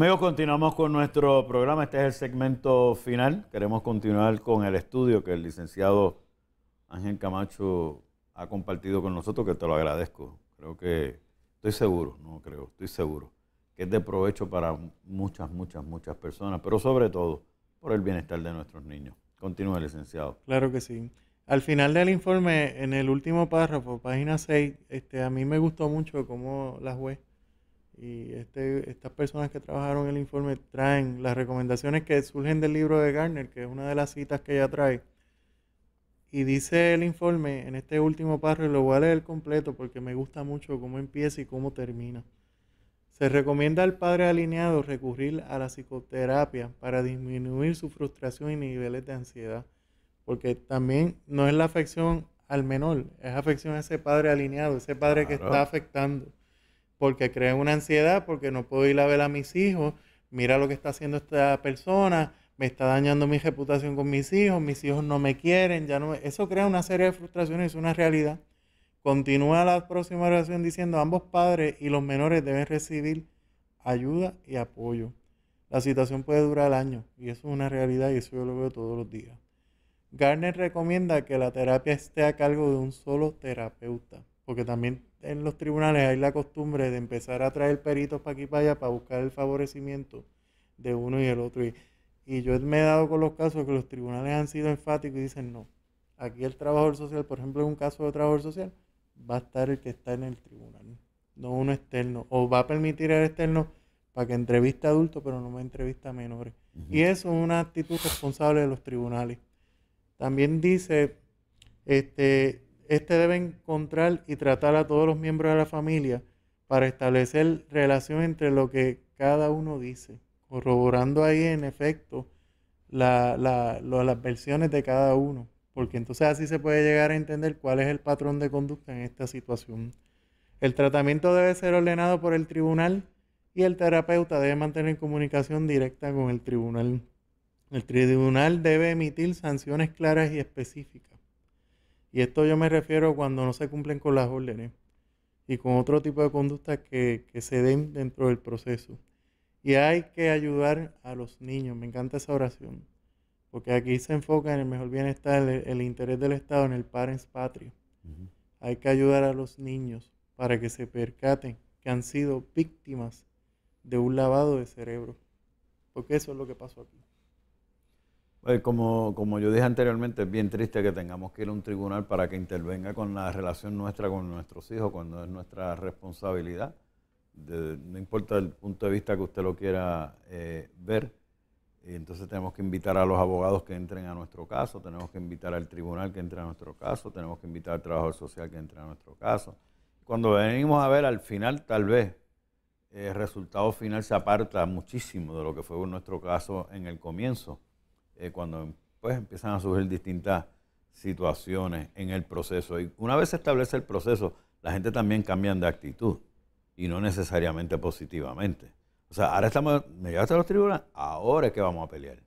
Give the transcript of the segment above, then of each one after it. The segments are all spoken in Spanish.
Amigos, continuamos con nuestro programa. Este es el segmento final. Queremos continuar con el estudio que el licenciado Ángel Camacho ha compartido con nosotros, que te lo agradezco. Creo que, estoy seguro, no creo, estoy seguro, que es de provecho para muchas, muchas, muchas personas, pero sobre todo por el bienestar de nuestros niños. Continúa, licenciado. Claro que sí. Al final del informe, en el último párrafo, página 6, este, a mí me gustó mucho cómo las juez y este, estas personas que trabajaron el informe traen las recomendaciones que surgen del libro de Garner, que es una de las citas que ella trae. Y dice el informe en este último párrafo, lo voy a leer completo porque me gusta mucho cómo empieza y cómo termina. Se recomienda al padre alineado recurrir a la psicoterapia para disminuir su frustración y niveles de ansiedad, porque también no es la afección al menor, es afección a ese padre alineado, ese padre que está afectando porque crea una ansiedad, porque no puedo ir a ver a mis hijos, mira lo que está haciendo esta persona, me está dañando mi reputación con mis hijos, mis hijos no me quieren, ya no eso crea una serie de frustraciones, es una realidad. Continúa la próxima oración diciendo, ambos padres y los menores deben recibir ayuda y apoyo. La situación puede durar años y eso es una realidad y eso yo lo veo todos los días. Garner recomienda que la terapia esté a cargo de un solo terapeuta porque también en los tribunales hay la costumbre de empezar a traer peritos para aquí y para allá para buscar el favorecimiento de uno y el otro. Y, yo me he dado con los casos que los tribunales han sido enfáticos y dicen no. Aquí el trabajador social, por ejemplo, en un caso de trabajador social, va a estar el que está en el tribunal, no uno externo. O va a permitir al externo para que entrevista a adultos, pero no me entrevista a menores. Y eso es una actitud responsable de los tribunales. También dice este, este debe encontrar y tratar a todos los miembros de la familia para establecer relación entre lo que cada uno dice, corroborando ahí en efecto las versiones de cada uno, porque entonces así se puede llegar a entender cuál es el patrón de conducta en esta situación. El tratamiento debe ser ordenado por el tribunal y el terapeuta debe mantener comunicación directa con el tribunal. El tribunal debe emitir sanciones claras y específicas. Y esto yo me refiero cuando no se cumplen con las órdenes y con otro tipo de conductas que, se den dentro del proceso. Y hay que ayudar a los niños. Me encanta esa oración. Porque aquí se enfoca en el mejor bienestar, el, interés del Estado, en el parents patrio. Hay que ayudar a los niños para que se percaten que han sido víctimas de un lavado de cerebro. Porque eso es lo que pasó aquí. Eh, como, yo dije anteriormente, es bien triste que tengamos que ir a un tribunal para que intervenga con la relación nuestra con nuestros hijos cuando es nuestra responsabilidad. no importa el punto de vista que usted lo quiera eh, ver. entonces tenemos que invitar a los abogados que entren a nuestro caso, tenemos que invitar al tribunal que entre a nuestro caso, tenemos que invitar al trabajador social que entre a nuestro caso. Cuando venimos a ver al final, tal vez el resultado final se aparta muchísimo de lo que fue nuestro caso en el comienzo. Eh, cuando pues, empiezan a surgir distintas situaciones en el proceso. Y una vez se establece el proceso, la gente también cambia de actitud y no necesariamente positivamente. O sea, ahora estamos, me llevaste a los tribunales, ahora es que vamos a pelear.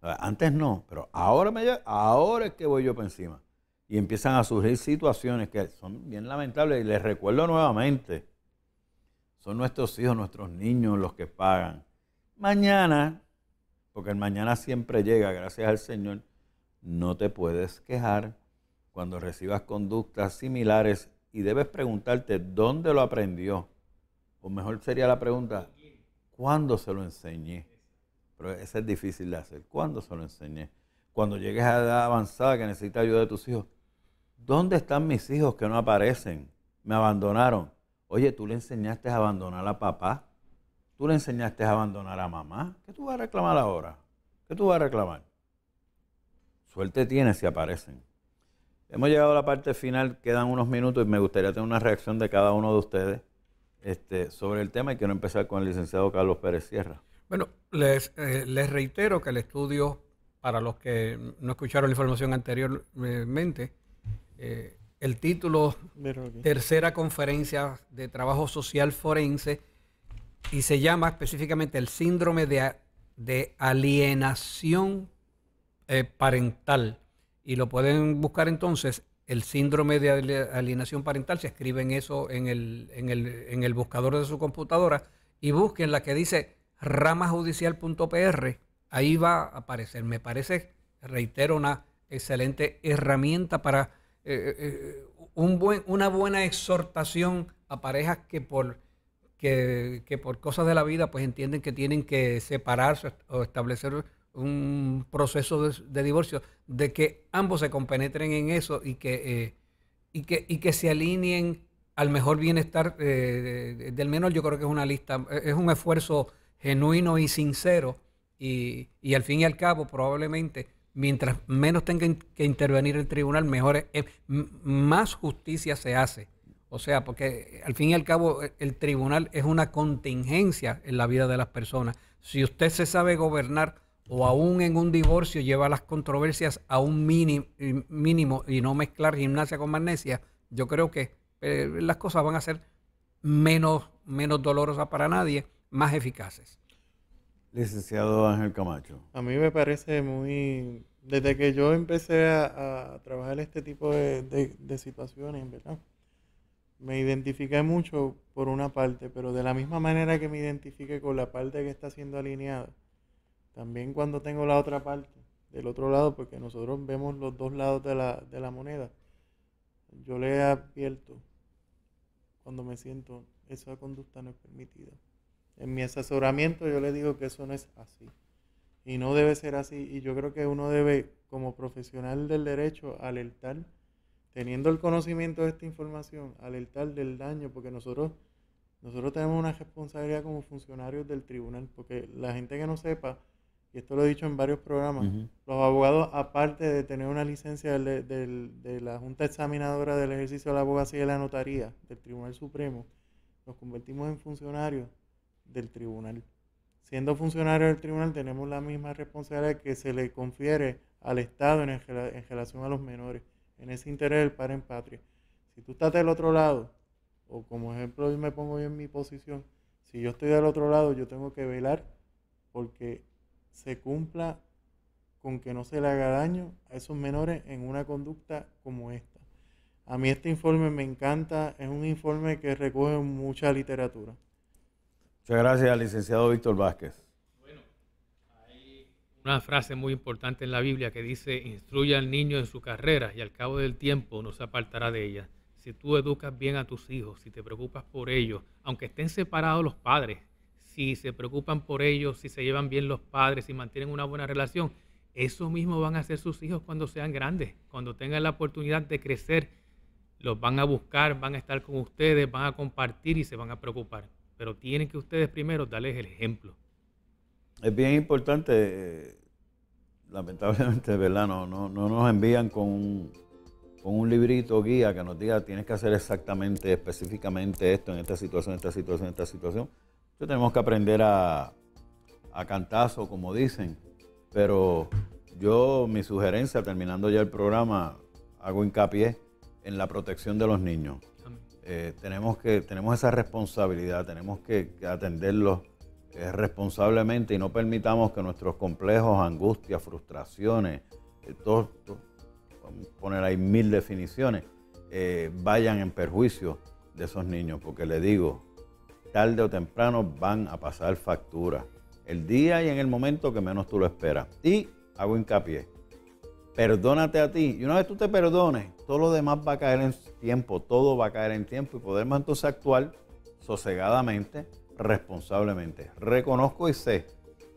Antes no, pero ahora me ahora es que voy yo por encima. Y empiezan a surgir situaciones que son bien lamentables. Y les recuerdo nuevamente, son nuestros hijos, nuestros niños los que pagan. Mañana porque el mañana siempre llega, gracias al Señor. No te puedes quejar cuando recibas conductas similares y debes preguntarte dónde lo aprendió. O mejor sería la pregunta, ¿cuándo se lo enseñé? Pero eso es difícil de hacer. ¿Cuándo se lo enseñé? Cuando llegues a edad avanzada que necesitas ayuda de tus hijos, ¿dónde están mis hijos que no aparecen? Me abandonaron. Oye, tú le enseñaste a abandonar a papá. Tú le enseñaste a abandonar a mamá. ¿Qué tú vas a reclamar ahora? ¿Qué tú vas a reclamar? Suerte tiene si aparecen. Hemos llegado a la parte final, quedan unos minutos y me gustaría tener una reacción de cada uno de ustedes este, sobre el tema y quiero empezar con el licenciado Carlos Pérez Sierra. Bueno, les, eh, reitero que el estudio, para los que no escucharon la información anteriormente, eh, el título Tercera Conferencia de Trabajo Social Forense y se llama específicamente el síndrome de, de alienación eh, parental. Y lo pueden buscar entonces, el síndrome de alienación parental, se escriben eso en el, en el, buscador de su computadora y busquen la que dice ramajudicial.pr. Ahí va a aparecer. Me parece, reitero, una excelente herramienta para eh, eh, un buen, una buena exhortación a parejas que por que, por cosas de la vida pues entienden que tienen que separarse o establecer un proceso de, divorcio, de que ambos se compenetren en eso y que, eh, y que, que se alineen al mejor bienestar eh, del menor, yo creo que es una lista, es un esfuerzo genuino y sincero y, al fin y al cabo probablemente mientras menos tenga que intervenir el tribunal, mejor, eh, más justicia se hace o sea, porque eh, al fin y al cabo eh, el tribunal es una contingencia en la vida de las personas. Si usted se sabe gobernar o aún en un divorcio lleva las controversias a un mínimo, eh, mínimo y no mezclar gimnasia con magnesia, yo creo que las cosas van a ser menos, menos dolorosas para nadie, más eficaces. Licenciado Ángel Camacho. A mí me parece muy... Desde que yo empecé a, trabajar este tipo de, de, de situaciones, ¿verdad? me identifique mucho por una parte, pero de la misma manera que me identifique con la parte que está siendo alineada, también cuando tengo la otra parte, del otro lado, porque nosotros vemos los dos lados de la, de la moneda, yo le advierto cuando me siento, esa conducta no es permitida. En mi asesoramiento yo le digo que eso no es así. Y no debe ser así. Y yo creo que uno debe, como profesional del derecho, alertar teniendo el conocimiento de esta información, alertar del daño, porque nosotros, nosotros tenemos una responsabilidad como funcionarios del tribunal, porque la gente que no sepa, y esto lo he dicho en varios programas, los abogados, aparte de tener una licencia de, la Junta Examinadora del Ejercicio de la Abogacía y de la Notaría del Tribunal Supremo, nos convertimos en funcionarios del tribunal. Siendo funcionarios del tribunal tenemos la misma responsabilidad que se le confiere al Estado en, en relación a los menores en ese interés del padre en patria. Si tú estás del otro lado, o como ejemplo yo me pongo yo en mi posición, si yo estoy del otro lado, yo tengo que velar porque se cumpla con que no se le haga daño a esos menores en una conducta como esta. A mí este informe me encanta, es un informe que recoge mucha literatura. Muchas gracias, licenciado Víctor Vázquez una frase muy importante en la Biblia que dice, instruye al niño en su carrera y al cabo del tiempo no se apartará de ella. Si tú educas bien a tus hijos, si te preocupas por ellos, aunque estén separados los padres, si se preocupan por ellos, si se llevan bien los padres, si mantienen una buena relación, eso mismo van a hacer sus hijos cuando sean grandes, cuando tengan la oportunidad de crecer, los van a buscar, van a estar con ustedes, van a compartir y se van a preocupar. Pero tienen que ustedes primero darles el ejemplo es bien importante, eh, lamentablemente, ¿verdad? No, no, nos envían con un, librito guía que nos diga tienes que hacer exactamente, específicamente esto, en esta situación, en esta situación, en esta situación. Yo tenemos que aprender a, a cantazo, como dicen. Pero yo, mi sugerencia, terminando ya el programa, hago hincapié en la protección de los niños. Eh, tenemos, que, tenemos esa responsabilidad, tenemos que atenderlos responsablemente y no permitamos que nuestros complejos, angustias, frustraciones, eh, todo, poner ahí mil definiciones, eh, vayan en perjuicio de esos niños, porque le digo, tarde o temprano van a pasar facturas... el día y en el momento que menos tú lo esperas. Y hago hincapié, perdónate a ti. Y una vez tú te perdones, todo lo demás va a caer en tiempo, todo va a caer en tiempo y podemos entonces actuar sosegadamente responsablemente. Reconozco y sé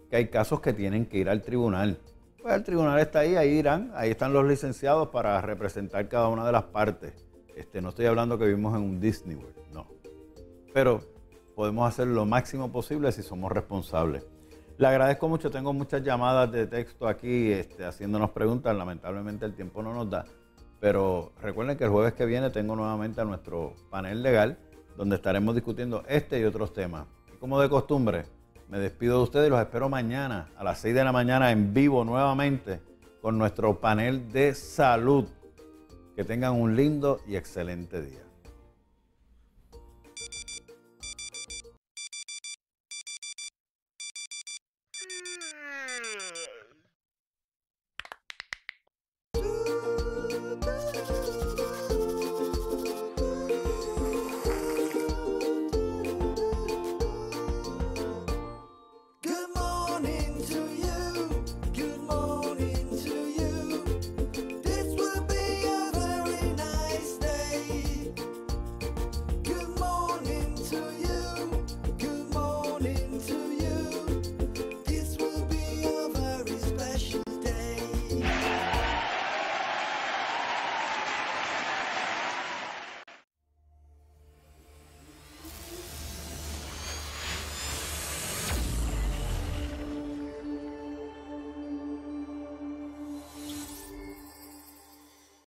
que hay casos que tienen que ir al tribunal. Pues el tribunal está ahí, ahí irán, ahí están los licenciados para representar cada una de las partes. Este, no estoy hablando que vivimos en un Disney World, no. Pero podemos hacer lo máximo posible si somos responsables. Le agradezco mucho, tengo muchas llamadas de texto aquí este, haciéndonos preguntas, lamentablemente el tiempo no nos da, pero recuerden que el jueves que viene tengo nuevamente a nuestro panel legal donde estaremos discutiendo este y otros temas. como de costumbre, me despido de ustedes y los espero mañana a las 6 de la mañana en vivo nuevamente con nuestro panel de salud. Que tengan un lindo y excelente día.